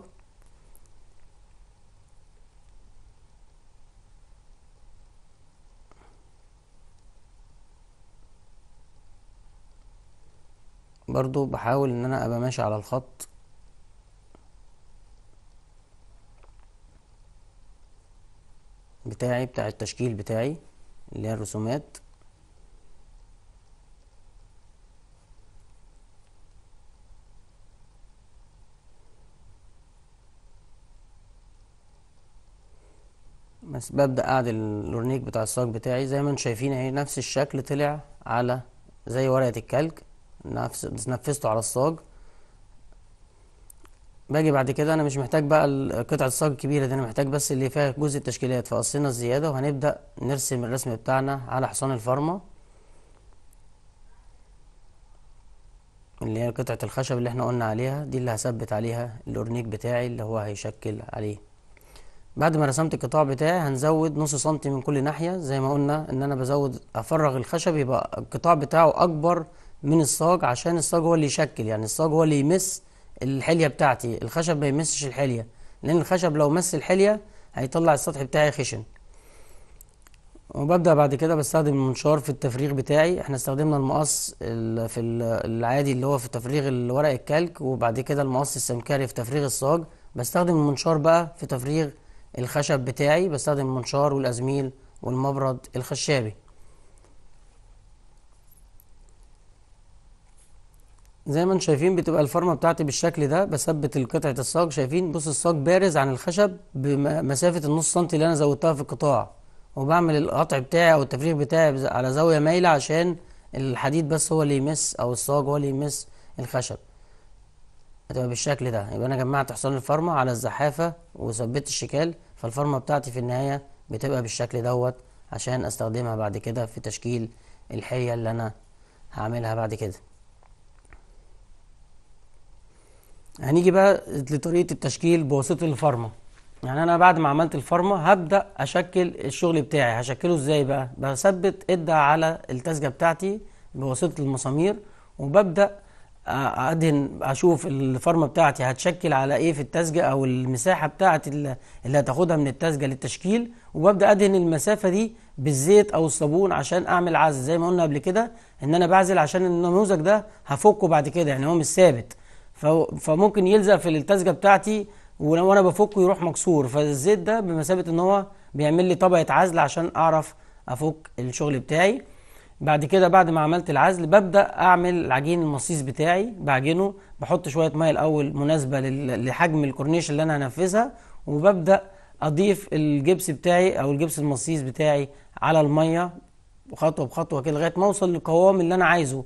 برضو بحاول ان انا ابقى ماشي على الخط بتاعي بتاع التشكيل بتاعي اللي هي الرسومات بس ببدأ قاعد اللورنيك بتاع الصاج بتاعي زي ما انتم شايفين اهي نفس الشكل طلع على زي ورقة الكلك نفس نفذته على الصاج باجي بعد كده انا مش محتاج بقى قطعة الصاج الكبيرة دي انا محتاج بس اللي فيها جزء التشكيلات فقصينا الزيادة وهنبدأ نرسم الرسم بتاعنا على حصان الفرمة اللي هي قطعة الخشب اللي احنا قلنا عليها دي اللي هثبت عليها الأورنيك بتاعي اللي هو هيشكل عليه بعد ما رسمت القطاع بتاعي هنزود نص سنتي من كل ناحية زي ما قلنا ان انا بزود افرغ الخشب يبقى القطاع بتاعه اكبر من الصاج عشان الصاج هو اللي يشكل يعني الصاج هو اللي يمس الحلية بتاعتي الخشب ما يمسش الحلية لان الخشب لو مس الحلية هيطلع السطح بتاعي خشن وببدأ بعد كده بستخدم المنشار في التفريغ بتاعي احنا استخدمنا المقص في العادي اللي هو في تفريغ الورق الكلك وبعد كده المقص السمكري في تفريغ الصاج بستخدم المنشار بقى في تفريغ الخشب بتاعي بستخدم المنشار والازميل والمبرد الخشابي زي ما انتم شايفين بتبقى الفرمه بتاعتي بالشكل ده بثبت قطعه الصاج شايفين بص الصاج بارز عن الخشب بمسافه النص سنتي اللي انا زودتها في القطاع وبعمل القطع بتاعي او التفريغ بتاعي على زاويه مايله عشان الحديد بس هو اللي يمس او الصاج هو اللي يمس الخشب هتبقى بالشكل ده يبقى انا جمعت حصان الفرمه على الزحافه وثبت الشكال فالفرمة بتاعتي في النهاية بتبقى بالشكل دوت عشان استخدمها بعد كده في تشكيل الحية اللي انا هعملها بعد كده هنيجي بقى لطريقة التشكيل بواسطة الفرمة يعني انا بعد ما عملت الفرمة هبدأ اشكل الشغل بتاعي هشكله ازاي بقى بثبت ادى على التسجة بتاعتي بواسطة المسامير وببدأ ادهن اشوف الفرمه بتاعتي هتشكل على ايه في التسجه او المساحه بتاعتي اللي هتاخدها من التسجه للتشكيل وببدا ادهن المسافه دي بالزيت او الصابون عشان اعمل عزل زي ما قلنا قبل كده ان انا بعزل عشان النموذج ده هفكه بعد كده يعني هو مش ثابت فممكن يلزق في التسجه بتاعتي وانا بفكه يروح مكسور فالزيت ده بمثابه ان هو بيعمل لي طبقه عزل عشان اعرف افك الشغل بتاعي بعد كده بعد ما عملت العزل ببدا اعمل العجين المصيص بتاعي بعجنه بحط شويه ميه الاول مناسبه لحجم الكورنيش اللي انا هنفذها وببدا اضيف الجبس بتاعي او الجبس المصيص بتاعي على الميه خطوه بخطوه كده لغايه ما اوصل للقوام اللي انا عايزه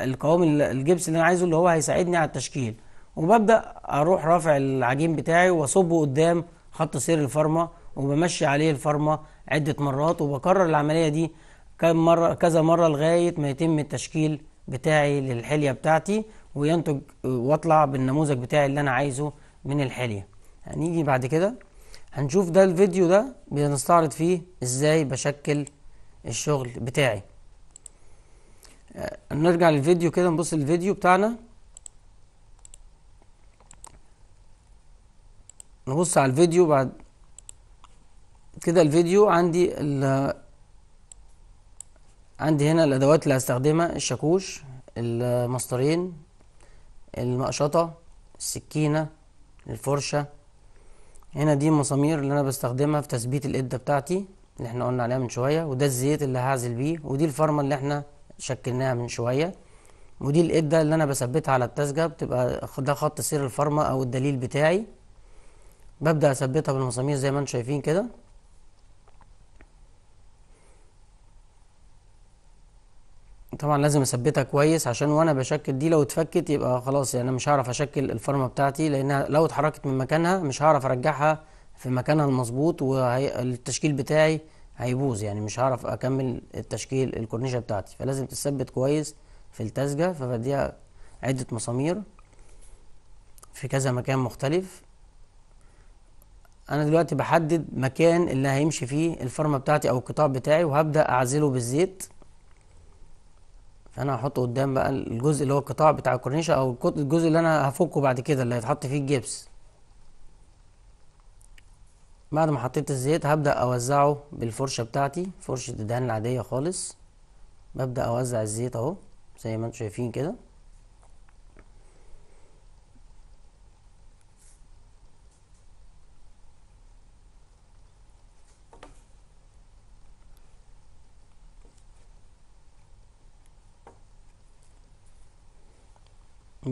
القوام الجبس اللي انا عايزه اللي هو هيساعدني على التشكيل وببدا اروح رافع العجين بتاعي واصبه قدام خط سير الفرمه وبمشي عليه الفرمه عده مرات وبكرر العمليه دي كم مرة كذا مرة لغاية ما يتم التشكيل بتاعي للحلية بتاعتي وينتج واطلع بالنموذج بتاعي اللي انا عايزه من الحلية هنيجي يعني بعد كده هنشوف ده الفيديو ده بنستعرض فيه ازاي بشكل الشغل بتاعي آه، نرجع للفيديو كده نبص الفيديو بتاعنا نبص على الفيديو بعد كده الفيديو عندي عندي هنا الادوات اللي هستخدمها الشاكوش المسطرين المقشطه السكينه الفرشه هنا دي المسامير اللي انا بستخدمها في تثبيت الاده بتاعتي اللي احنا قلنا عليها من شويه وده الزيت اللي هعزل بيه ودي الفرمه اللي احنا شكلناها من شويه ودي الاده اللي انا بثبتها على التسجه بتبقى ده خط سير الفرمه او الدليل بتاعي ببدا اثبتها بالمسامير زي ما انتم شايفين كده طبعا لازم اثبتها كويس عشان وانا بشكل دي لو اتفكت يبقى خلاص يعني انا مش هعرف اشكل الفرمه بتاعتي لانها لو اتحركت من مكانها مش هعرف ارجعها في مكانها المظبوط والتشكيل بتاعي هيبوظ يعني مش هعرف اكمل التشكيل الكورنيشه بتاعتي فلازم تثبت كويس في التزجه فبديها عده مسامير في كذا مكان مختلف انا دلوقتي بحدد مكان اللي هيمشي فيه الفرمه بتاعتي او القطاع بتاعي وهبدا اعزله بالزيت انا هحط قدام بقى الجزء اللي هو القطاع بتاع الكورنيشة او الجزء اللي انا هفكه بعد كده اللي هيتحط فيه الجبس بعد ما حطيت الزيت هبدأ اوزعه بالفرشة بتاعتي فرشة الدهان العادية خالص ببدأ اوزع الزيت اهو زي ما انتم شايفين كده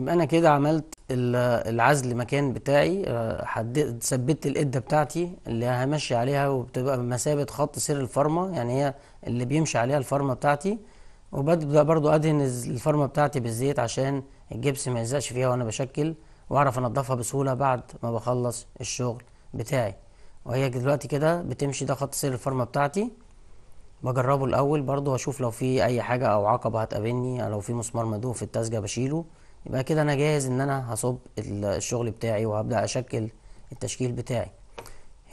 يبقى انا كده عملت العزل مكان بتاعي آه، حددت ثبت الاده بتاعتي اللي همشي عليها وبتبقى بمثابه خط سير الفرمه يعني هي اللي بيمشي عليها الفرمه بتاعتي وببدا برضو ادهن الفرمه بتاعتي بالزيت عشان الجبس ما يلزقش فيها وانا بشكل واعرف انضفها بسهوله بعد ما بخلص الشغل بتاعي وهي دلوقتي كده بتمشي ده خط سير الفرمه بتاعتي بجربه الاول برضو واشوف لو في اي حاجه او عقبه هتقابلني لو في مسمار مدوق في التسجيل بشيله يبقى كده انا جاهز ان انا هصب الشغل بتاعي وهبدا اشكل التشكيل بتاعي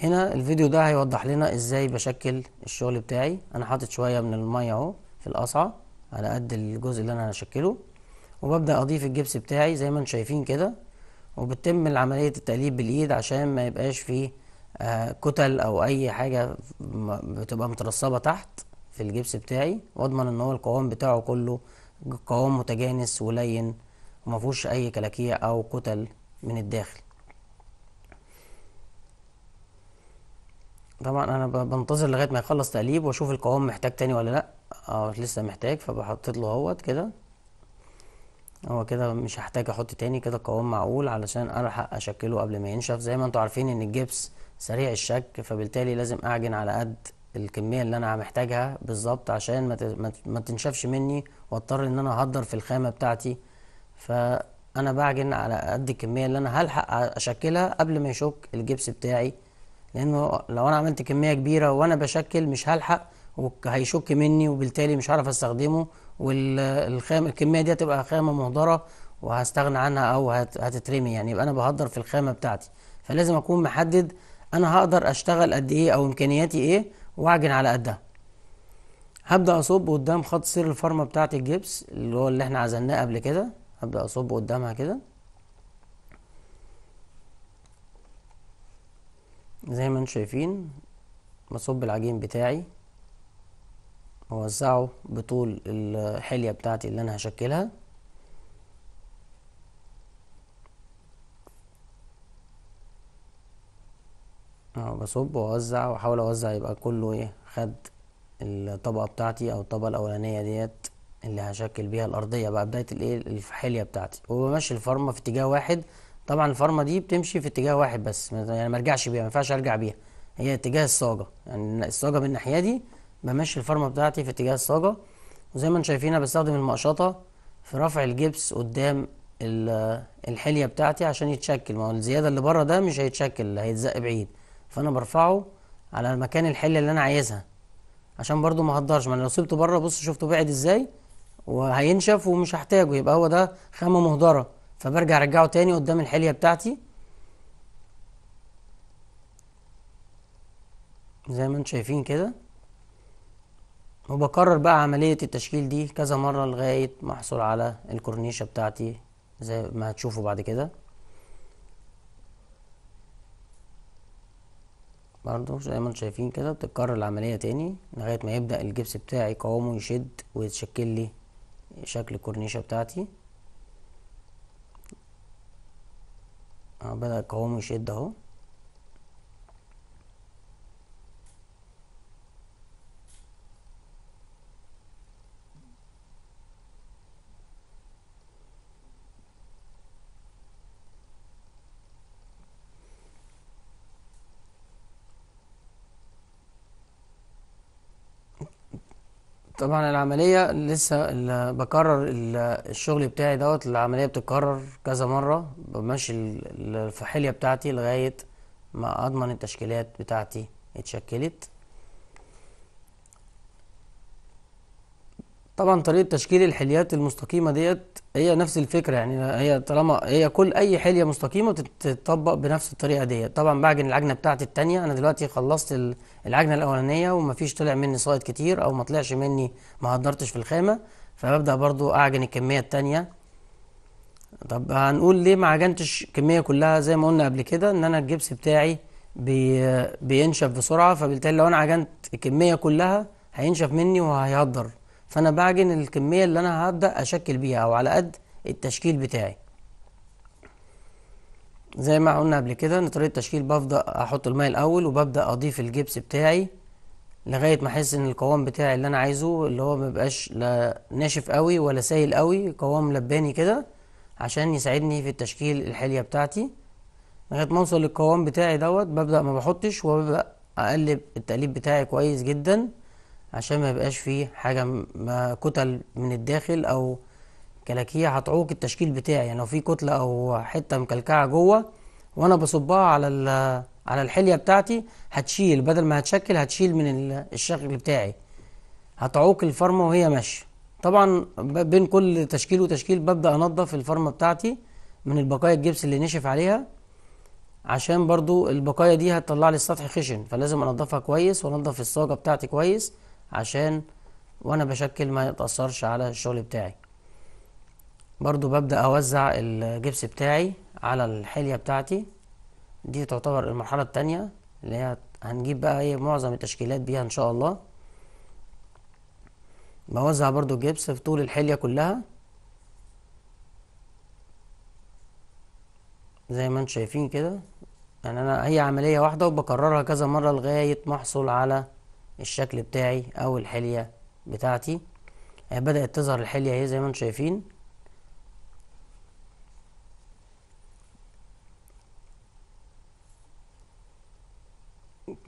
هنا الفيديو ده هيوضح لنا ازاي بشكل الشغل بتاعي انا حاطط شويه من الميه اهو في القصعه على قد الجزء اللي انا هشكله وببدا اضيف الجبس بتاعي زي ما انتم شايفين كده وبتتم عمليه التقليب بالايد عشان ما يبقاش فيه آه كتل او اي حاجه بتبقى مترسبه تحت في الجبس بتاعي واضمن ان هو القوام بتاعه كله قوام متجانس ولين وما فيهوش اي كلاكيع او كتل من الداخل طبعا انا بنتظر لغايه ما يخلص تقليب واشوف القوام محتاج تاني ولا لا اه لسه محتاج فبحطت له اهوت كده هو كده مش هحتاج احط تاني كده القوام معقول علشان الحق اشكله قبل ما ينشف زي ما انتوا عارفين ان الجبس سريع الشك فبالتالي لازم اعجن على قد الكميه اللي انا محتاجها بالظبط عشان ما تنشفش مني واضطر ان انا اهدر في الخامه بتاعتي فانا بعجن على قد الكميه اللي انا هلحق اشكلها قبل ما يشك الجبس بتاعي لانه لو انا عملت كميه كبيره وانا بشكل مش هلحق وهيشك مني وبالتالي مش هعرف استخدمه والخام الكميه دي هتبقى خامه مهدره وهستغنى عنها او هتترمي يعني يبقى انا بهدر في الخامه بتاعتي فلازم اكون محدد انا هقدر اشتغل قد ايه او امكانياتي ايه واعجن على قدها هبدا اصب قدام خط سير الفرمه بتاعت الجبس اللي هو اللي احنا عزلناه قبل كده ابدا أصب قدامها كده زي ما انتم شايفين بصب العجين بتاعي اوزعه بطول الحلية بتاعتي اللي انا هشكلها اهو بصب واوزع واحاول اوزع يبقى كله ايه خد الطبقة بتاعتي او الطبقة الاولانية ديت اللي هشكل بيها الارضيه بقى بدايه الايه الحليه بتاعتي وبمشي الفرمه في اتجاه واحد طبعا الفرمه دي بتمشي في اتجاه واحد بس يعني ما ارجعش بيها ما ينفعش ارجع بيها هي اتجاه الصاجه يعني الصاجه من الناحيه دي بمشي الفرمه بتاعتي في اتجاه الصاجه وزي ما انتم شايفين انا بستخدم المقشطه في رفع الجبس قدام الحليه بتاعتي عشان يتشكل ما هو الزياده اللي بره ده مش هيتشكل هيتزق بعيد فانا برفعه على مكان الحليه اللي انا عايزها عشان برضو ما هدرش ما انا لو سبته بره بص شفته بعد ازاي وهينشف ومش هحتاجه يبقى هو ده خامة مهدرة فبرجع ارجعه تاني قدام الحلية بتاعتي زي ما انتم شايفين كده وبكرر بقى عملية التشكيل دي كذا مرة لغاية ما احصل على الكورنيشة بتاعتي زي ما هتشوفوا بعد كده برضو زي ما انتم شايفين كده بتتكرر العملية تاني لغاية ما يبدأ الجبس بتاعي قوامه يشد ويتشكل لي شكل الكورنيشة بتاعتي بدأ القوام يشد اهو طبعا العملية لسه بكرر الشغل بتاعي دوت العملية بتتكرر كذا مرة بمشي الفحلية بتاعتي لغاية ما أضمن التشكيلات بتاعتي اتشكلت طبعا طريقة تشكيل الحليات المستقيمة ديت هي نفس الفكرة يعني هي طالما هي كل أي حلية مستقيمة بتتطبق بنفس الطريقة ديت طبعا بعجن العجنة بتاعتي التانية أنا دلوقتي خلصت العجنة الأولانية ومفيش طلع مني صايد كتير أو مطلعش مني ما هدرتش في الخامة فببدأ برضو أعجن الكمية التانية طب هنقول ليه ما عجنتش الكمية كلها زي ما قلنا قبل كده إن أنا الجبس بتاعي بي بينشف بسرعة فبالتالي لو أنا عجنت الكمية كلها هينشف مني وهيهدر فانا بعجن الكميه اللي انا هبدا اشكل بيها او على قد التشكيل بتاعي زي ما قلنا قبل كده ان طريقه التشكيل ببدا احط الماء الاول وببدا اضيف الجبس بتاعي لغايه ما احس ان القوام بتاعي اللي انا عايزه اللي هو مبقاش لا ناشف قوي ولا سايل قوي قوام لباني كده عشان يساعدني في التشكيل الحليه بتاعتي لغايه ما اوصل للقوام بتاعي دوت ببدا ما بحطش وببدا اقلب التقليب بتاعي كويس جدا عشان ما يبقاش فيه حاجة ما كتل من الداخل أو كلاكيع هتعوق التشكيل بتاعي يعني لو في كتلة أو حتة مكلكعة جوه وأنا بصبها على على الحلية بتاعتي هتشيل بدل ما هتشكل هتشيل من الشكل بتاعي هتعوق الفرمة وهي ماشية طبعا بين كل تشكيل وتشكيل ببدأ أنظف الفرمة بتاعتي من البقايا الجبس اللي نشف عليها عشان برضو البقايا دي هتطلع لي السطح خشن فلازم انضفها كويس وانضف الصاجه بتاعتي كويس عشان وانا بشكل ما يتأثرش على الشغل بتاعي برضو ببدأ اوزع الجبس بتاعي على الحلية بتاعتي دي تعتبر المرحلة التانية اللي هي هنجيب بقى ايه معظم التشكيلات بيها ان شاء الله بوزع برضو الجبس في طول الحلية كلها زي ما انتم شايفين كده يعني انا هي عملية واحدة وبكررها كذا مرة لغاية ما احصل على الشكل بتاعي او الحلية بتاعتي آه، بدأت تظهر الحلية اهي زي ما انتم شايفين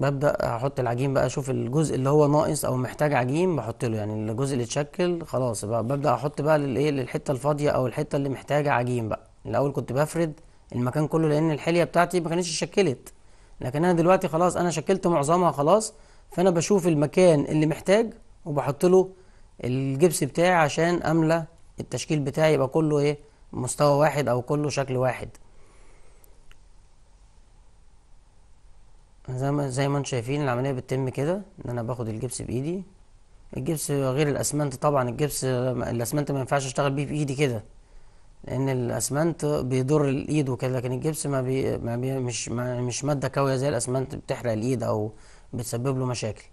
ببدأ احط العجين بقى اشوف الجزء اللي هو ناقص او محتاج عجين بحط له يعني الجزء اللي اتشكل خلاص بقى ببدأ احط بقى للايه للحتة الفاضية او الحتة اللي محتاجة عجين بقى الاول كنت بفرد المكان كله لان الحلية بتاعتي ما كانتش اتشكلت لكن انا دلوقتي خلاص انا شكلت معظمها خلاص فأنا بشوف المكان اللي محتاج وبحط له الجبس بتاعي عشان أملى التشكيل بتاعي يبقى كله إيه مستوى واحد أو كله شكل واحد زي ما زي ما انتم شايفين العمليه بتتم كده ان انا باخد الجبس بايدي الجبس غير الاسمنت طبعا الجبس الاسمنت ما ينفعش اشتغل بيه بايدي كده لان الاسمنت بيضر الايد وكده لكن الجبس ما, بي ما بي مش ما مش ماده كاويه زي الاسمنت بتحرق الايد او بتسبب له مشاكل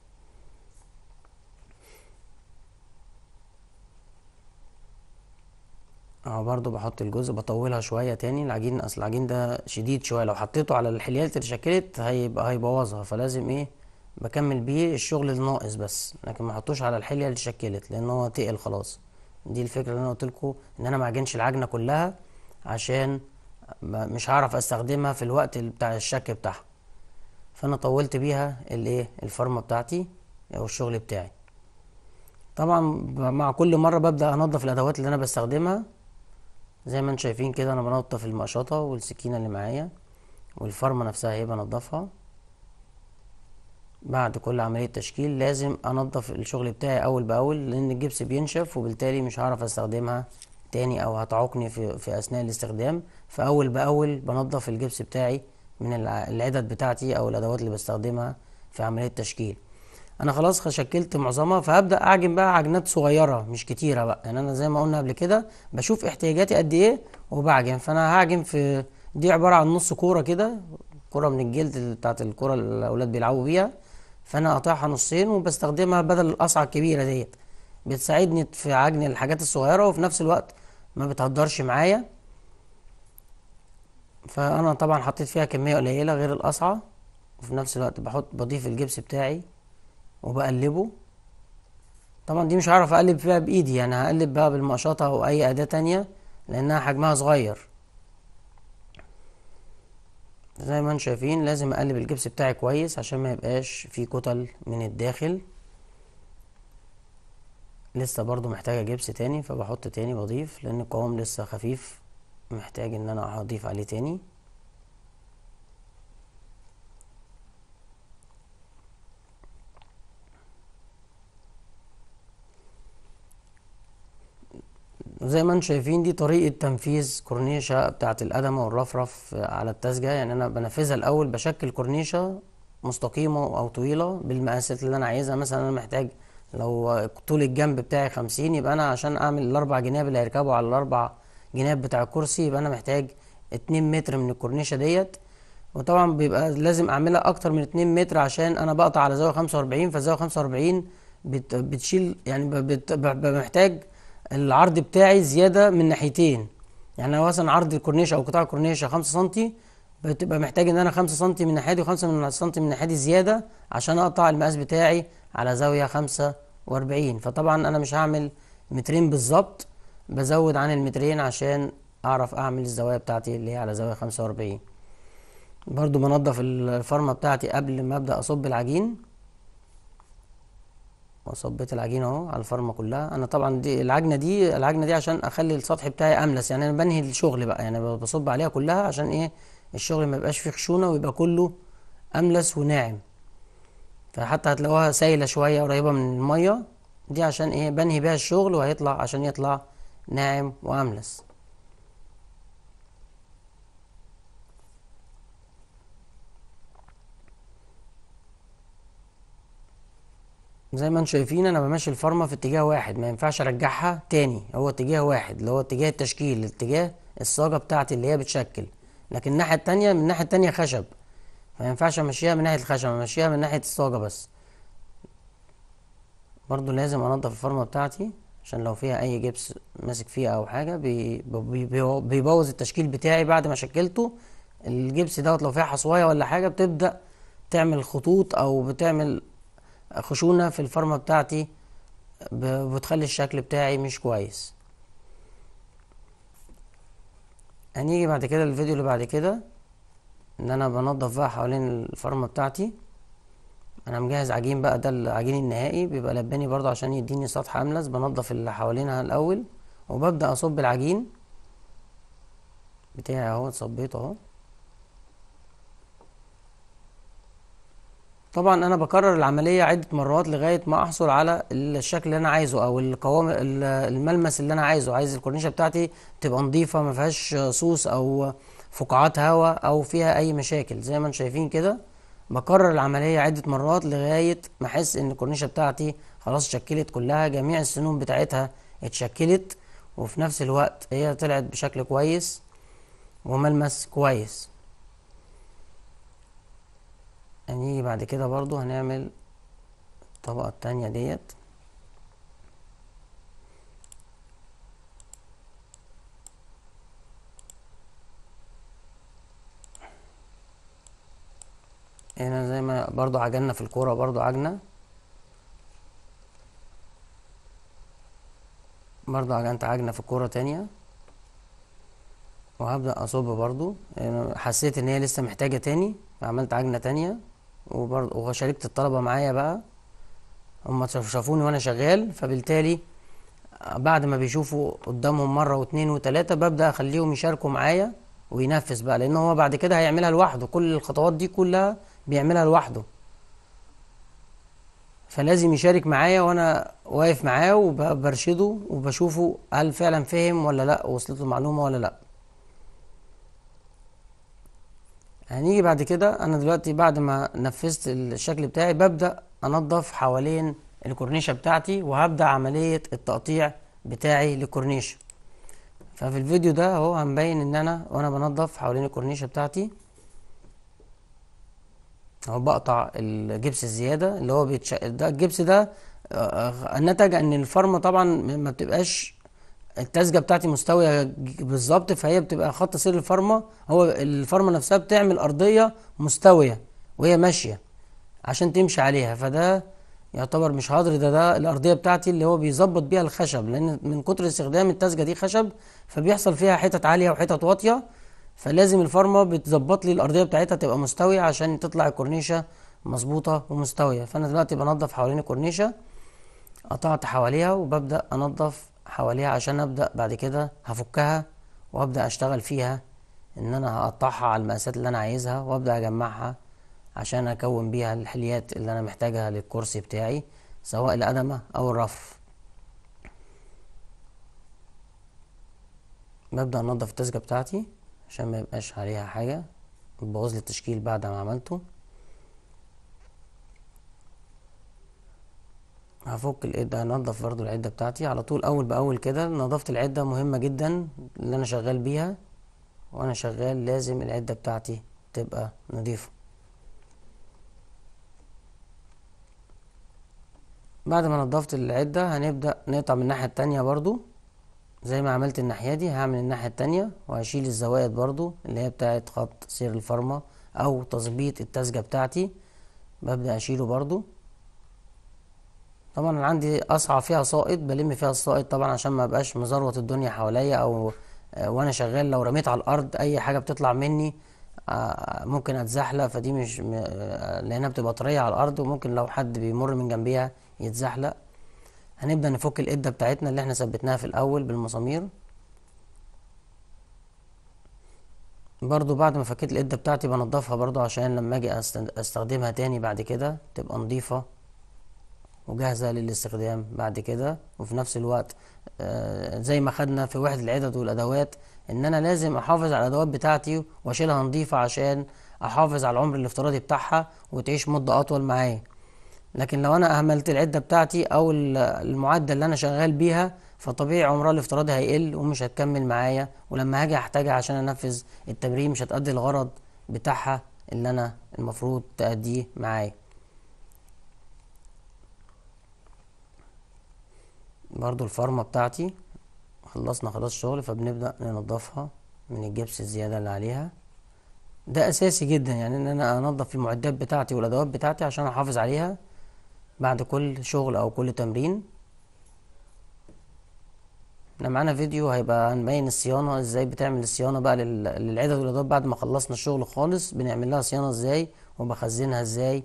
اه برضو بحط الجزء بطولها شويه تاني العجين اصل العجين ده شديد شويه لو حطيته على الحليات اللي اتشكلت هيبقى هيبوظها فلازم ايه بكمل بيه الشغل الناقص بس لكن ما احطوش على الحليه اللي اتشكلت لان هو تقل خلاص دي الفكره اللي انا قلت لكم ان انا ما اعجنش العجنه كلها عشان مش هعرف استخدمها في الوقت بتاع الشك بتاعها فانا طولت بيها الايه الفرمه بتاعتي او الشغل بتاعي طبعا مع كل مره ببدا انضف الادوات اللي انا بستخدمها زي ما انتم شايفين كده انا بنضف المقشطه والسكينه اللي معايا والفرمه نفسها هي بنضفها بعد كل عملية تشكيل لازم انضف الشغل بتاعي اول باول لان الجبس بينشف وبالتالي مش هعرف استخدمها تاني او هتعقني في, في اثناء الاستخدام فاول باول بنضف الجبس بتاعي من العدد بتاعتي او الادوات اللي بستخدمها في عمليه التشكيل انا خلاص شكلت معظمها فهبدا اعجن بقى عجنات صغيره مش كتيره بقى يعني انا زي ما قلنا قبل كده بشوف احتياجاتي قد ايه وبعجن فانا هعجن في دي عباره عن نص كوره كده كوره من الجلد بتاعت الكوره اللي الاولاد بيلعبوا بيها فانا قاطعها نصين وبستخدمها بدل الاصعه الكبيره ديت بتساعدني في عجن الحاجات الصغيره وفي نفس الوقت ما بتهدرش معايا فانا طبعا حطيت فيها كميه قليله غير القصعه وفي نفس الوقت بحط بضيف الجبس بتاعي وبقلبه طبعا دي مش هعرف اقلب فيها بايدي يعني هقلب بقى بالمقشطه او اي اداه تانية لانها حجمها صغير زي ما انتم شايفين لازم اقلب الجبس بتاعي كويس عشان ما يبقاش فيه كتل من الداخل لسه برضو محتاجه جبس تاني فبحط تاني بضيف لان القوام لسه خفيف محتاج ان انا اضيف عليه تاني زي ما انتم شايفين دي طريقه تنفيذ كورنيشه بتاعه القدمه والرفرف على التسجه يعني انا بنفذها الاول بشكل كورنيشه مستقيمه او طويله بالمقاسات اللي انا عايزها مثلا انا محتاج لو طول الجنب بتاعي خمسين يبقى انا عشان اعمل الاربع جناب اللي هيركبوا على الاربع جناب بتاع الكرسي يبقى انا محتاج 2 متر من الكورنيشه ديت وطبعا بيبقى لازم اعملها اكتر من 2 متر عشان انا بقطع على زاويه 45 فالزاويه 45 بتشيل يعني بت محتاج العرض بتاعي زياده من ناحيتين يعني لو مثلا عرض الكورنيشه او قطاع الكورنيشه 5 سم بتبقى محتاج ان انا 5 سم من ناحيه دي و5 سم من ناحيه دي زياده عشان اقطع المقاس بتاعي على زاويه 45 فطبعا انا مش هعمل مترين بالظبط بزود عن المترين عشان اعرف اعمل الزوايا بتاعتي اللي هي على زاوية 45 برضو بنضف الفرمة بتاعتي قبل ما ابدأ اصب العجين وصبيت العجين اهو على الفرمة كلها انا طبعا دي العجنة دي العجنة دي عشان اخلي السطح بتاعي املس يعني انا بنهي الشغل بقى يعني بصب عليها كلها عشان ايه الشغل ما يبقاش فيه خشونة ويبقى كله املس وناعم فحتى هتلاقوها سايلة شوية قريبة من المية دي عشان ايه بنهي بيها الشغل وهيطلع عشان يطلع ناعم وأملس زي ما انتم شايفين انا بمشي الفرمه في اتجاه واحد ما ينفعش ارجعها تاني هو اتجاه واحد اللي هو اتجاه التشكيل اتجاه الصاجه بتاعتي اللي هي بتشكل لكن الناحيه التانيه من الناحيه التانيه خشب ما ينفعش امشيها من ناحيه الخشب امشيها من ناحيه الصاجه بس برضو لازم انضف الفرمه بتاعتي عشان لو فيها اي جبس ماسك فيها او حاجه بيبوظ التشكيل بتاعي بعد ما شكلته الجبس دوت لو فيها حصوايه ولا حاجه بتبدا تعمل خطوط او بتعمل خشونه في الفرمه بتاعتي بتخلي الشكل بتاعي مش كويس هنيجي بعد كده الفيديو اللي بعد كده ان انا بنضف بقى حوالين الفرمه بتاعتي انا مجهز عجين بقى ده العجين النهائي بيبقى لباني برضه عشان يديني سطح املس بنضف اللي حوالينها الاول وببدا اصب العجين بتاعي اهو صبيته اهو طبعا انا بكرر العمليه عده مرات لغايه ما احصل على الشكل اللي انا عايزه او القوام الملمس اللي انا عايزه عايز الكورنيشه بتاعتي تبقى نظيفه ما فيهاش صوص او فقاعات هواء او فيها اي مشاكل زي ما انتم شايفين كده بكرر العملية عدة مرات لغاية ما أحس إن الكورنيشة بتاعتي خلاص اتشكلت كلها جميع السنون بتاعتها اتشكلت وفي نفس الوقت هي طلعت بشكل كويس وملمس كويس هنيجي بعد كده برضو هنعمل الطبقة التانية ديت برضو عجلنا في الكورة برضو عجنة برضو عجنت عجنة في الكورة تانية وهبدأ أصب برضو يعني حسيت إن هي لسه محتاجة تاني عملت عجنة تانية وبرضو وشاركت الطلبة معايا بقى هما شافوني وأنا شغال فبالتالي بعد ما بيشوفوا قدامهم مرة واتنين وتلاتة ببدأ أخليهم يشاركوا معايا وينفذ بقى لأن هو بعد كده هيعملها لوحده كل الخطوات دي كلها بيعملها لوحده فلازم يشارك معايا وانا واقف معاه وبرشده وبشوفه هل فعلا فهم ولا لا وصلته المعلومه ولا لا هنيجي بعد كده انا دلوقتي بعد ما نفذت الشكل بتاعي ببدا انضف حوالين الكورنيشه بتاعتي وهبدا عمليه التقطيع بتاعي للكورنيشه ففي الفيديو ده اهو هنبين ان انا وانا بنضف حوالين الكورنيشه بتاعتي اهو بقطع الجبس الزياده اللي هو بيتش... ده الجبس ده آه، آه، نتج ان الفرمه طبعا ما بتبقاش التزجه بتاعتي مستويه بالظبط فهي بتبقى خط سير الفرمه هو الفرمه نفسها بتعمل ارضيه مستويه وهي ماشيه عشان تمشي عليها فده يعتبر مش حاضر ده ده الارضيه بتاعتي اللي هو بيظبط بيها الخشب لان من كتر استخدام التزجه دي خشب فبيحصل فيها حتت عاليه وحتت واطيه فلازم الفرمة بتظبط لي الارضيه بتاعتها تبقى مستويه عشان تطلع الكورنيشه مظبوطه ومستويه فانا دلوقتي بنضف حوالين الكورنيشه قطعت حواليها وببدا أنضف حواليها عشان ابدا بعد كده هفكها وابدا اشتغل فيها ان انا هقطعها على المقاسات اللي انا عايزها وابدا اجمعها عشان اكون بيها الحليات اللي انا محتاجها للكرسي بتاعي سواء القدمه او الرف ببدا انضف التسجه بتاعتي عشان ما يبقاش عليها حاجة بوظ لي التشكيل بعد ما عملته هفك العدة هنضف برضو العدة بتاعتي على طول أول بأول كده نظافة العدة مهمة جدا اللي أنا شغال بيها وأنا شغال لازم العدة بتاعتي تبقى نظيفة بعد ما نضفت العدة هنبدأ نقطع من الناحية التانية برضو زي ما عملت الناحية دي هعمل الناحية التانية وهشيل الزوايد برضو اللي هي بتاعة خط سير الفرمة أو تظبيط التزجة بتاعتي ببدأ أشيله برضو طبعا أنا عندي أصعب فيها سائط بلم فيها السائط طبعا عشان ما بقاش مزروط الدنيا حواليا أو آه، وأنا شغال لو رميت على الأرض أي حاجة بتطلع مني آه، ممكن أتزحلق فدي مش آه، لأنها بتبقى طرية على الأرض وممكن لو حد بيمر من جنبيها يتزحلق هنبدأ نفك الاده بتاعتنا اللي احنا ثبتناها في الأول بالمسامير برضو بعد ما فكيت الاده بتاعتي بنضفها برضو عشان لما اجي استخدمها تاني بعد كده تبقى نضيفة وجاهزة للاستخدام بعد كده وفي نفس الوقت آه، زي ما خدنا في وحدة العدد والأدوات إن أنا لازم أحافظ على الأدوات بتاعتي وأشيلها نضيفة عشان أحافظ على العمر الافتراضي بتاعها وتعيش مدة أطول معايا لكن لو انا اهملت العده بتاعتي او المعدل اللي انا شغال بيها فطبيعي عمرها الافتراضي هيقل ومش هتكمل معايا ولما هاجي احتاجها عشان انفذ التمرين مش هتأدي الغرض بتاعها اللي انا المفروض تأديه معايا برضو الفارما بتاعتي خلصنا خلاص شغل فبنبدأ ننضفها من الجبس الزيادة اللي عليها ده أساسي جدا يعني إن أنا أنضف المعدات بتاعتي والأدوات بتاعتي عشان أحافظ عليها بعد كل شغل او كل تمرين احنا معانا فيديو هيبقى هنبين الصيانه ازاي بتعمل الصيانه بقى للعدد والاضافات بعد ما خلصنا الشغل خالص بنعمل لها صيانه ازاي وبخزنها ازاي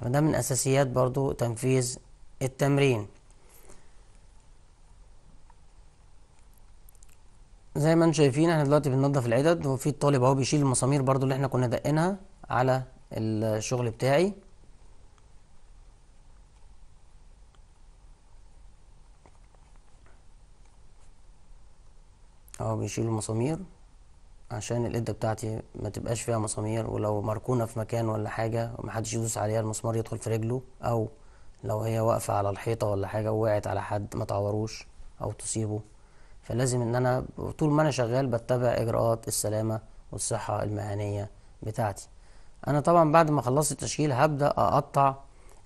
فده من اساسيات برضو تنفيذ التمرين زي ما انتم شايفين احنا دلوقتي بننضف العدد وفي الطالب اهو بيشيل المسامير برضو اللي احنا كنا دقينها على الشغل بتاعي اه بيشيلوا مسامير عشان القدة بتاعتي ما تبقاش فيها مسامير ولو مركونة في مكان ولا حاجة ومحدش يدوس عليها المسمار يدخل في رجله أو لو هي واقفة على الحيطة ولا حاجة ووقعت على حد ما تعوروش أو تصيبه فلازم إن أنا طول ما أنا شغال بتبع إجراءات السلامة والصحة المهنية بتاعتي أنا طبعا بعد ما خلصت التشكيل هبدأ أقطع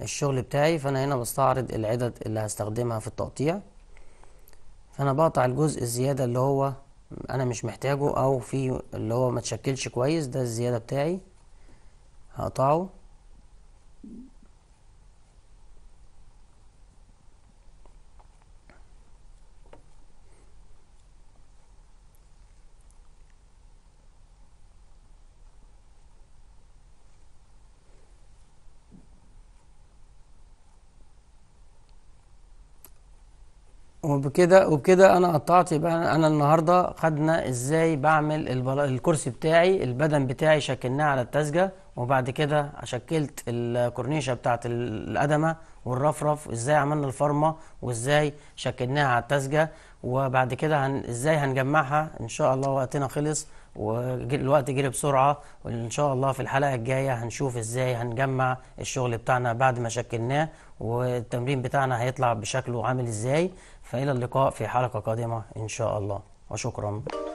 الشغل بتاعي فأنا هنا بستعرض العدد اللي هستخدمها في التقطيع فأنا بقطع الجزء الزيادة اللي هو انا مش محتاجه او في اللي هو ما تشكلش كويس ده الزياده بتاعي هقطعه وبكده وبكده انا قطعت يبقى انا النهارده خدنا ازاي بعمل الكرسي بتاعي البدن بتاعي شكلناه على التزجه وبعد كده شكلت الكورنيشه بتاعه القدمه والرفرف ازاي عملنا الفرمه وازاي شكلناها على التزجه وبعد كده هن... ازاي هنجمعها ان شاء الله وقتنا خلص والوقت جري بسرعه وان شاء الله في الحلقه الجايه هنشوف ازاي هنجمع الشغل بتاعنا بعد ما شكلناه والتمرين بتاعنا هيطلع بشكله عامل ازاي فإلى اللقاء في حلقة قادمة إن شاء الله وشكرا